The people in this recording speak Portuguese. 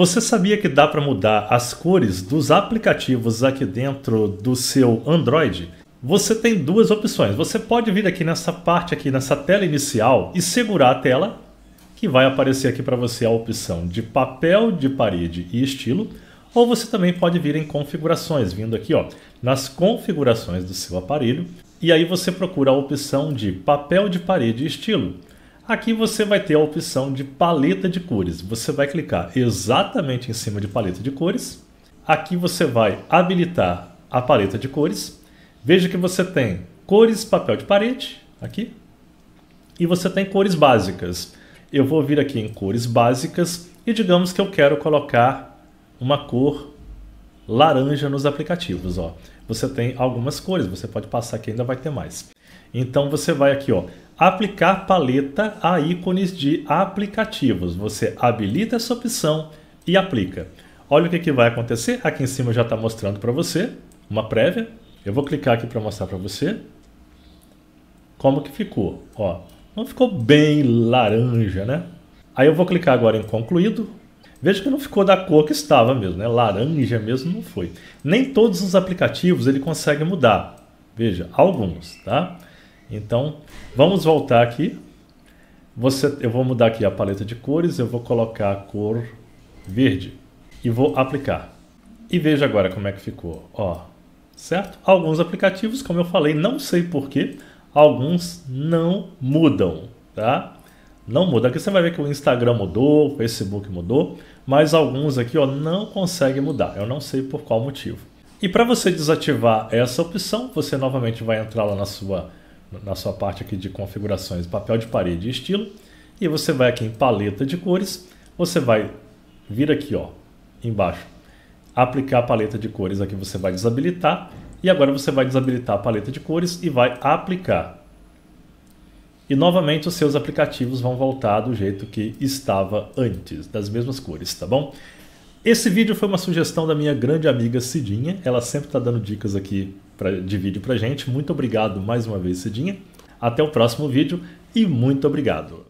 Você sabia que dá para mudar as cores dos aplicativos aqui dentro do seu Android? Você tem duas opções. Você pode vir aqui nessa parte aqui, nessa tela inicial e segurar a tela, que vai aparecer aqui para você a opção de papel de parede e estilo, ou você também pode vir em configurações, vindo aqui ó, nas configurações do seu aparelho, e aí você procura a opção de papel de parede e estilo. Aqui você vai ter a opção de paleta de cores. Você vai clicar exatamente em cima de paleta de cores. Aqui você vai habilitar a paleta de cores. Veja que você tem cores papel de parede, aqui, e você tem cores básicas. Eu vou vir aqui em cores básicas e digamos que eu quero colocar uma cor laranja nos aplicativos. Ó. Você tem algumas cores, você pode passar que ainda vai ter mais. Então você vai aqui, ó, aplicar paleta a ícones de aplicativos. Você habilita essa opção e aplica. Olha o que, que vai acontecer. Aqui em cima já está mostrando para você uma prévia. Eu vou clicar aqui para mostrar para você como que ficou. Ó, não ficou bem laranja, né? Aí eu vou clicar agora em concluído. Veja que não ficou da cor que estava mesmo, né? Laranja mesmo não foi. Nem todos os aplicativos ele consegue mudar. Veja, alguns, tá? Então, vamos voltar aqui. Você, eu vou mudar aqui a paleta de cores, eu vou colocar a cor verde e vou aplicar. E veja agora como é que ficou, ó, certo? Alguns aplicativos, como eu falei, não sei porquê, alguns não mudam, tá? Não muda. Aqui você vai ver que o Instagram mudou, o Facebook mudou, mas alguns aqui ó, não conseguem mudar. Eu não sei por qual motivo. E para você desativar essa opção, você novamente vai entrar lá na sua na sua parte aqui de configurações, papel de parede e estilo. E você vai aqui em paleta de cores, você vai vir aqui ó, embaixo, aplicar a paleta de cores, aqui você vai desabilitar. E agora você vai desabilitar a paleta de cores e vai aplicar. E novamente os seus aplicativos vão voltar do jeito que estava antes, das mesmas cores, tá bom? Esse vídeo foi uma sugestão da minha grande amiga Cidinha, ela sempre está dando dicas aqui pra, de vídeo para gente. Muito obrigado mais uma vez, Cidinha. Até o próximo vídeo e muito obrigado.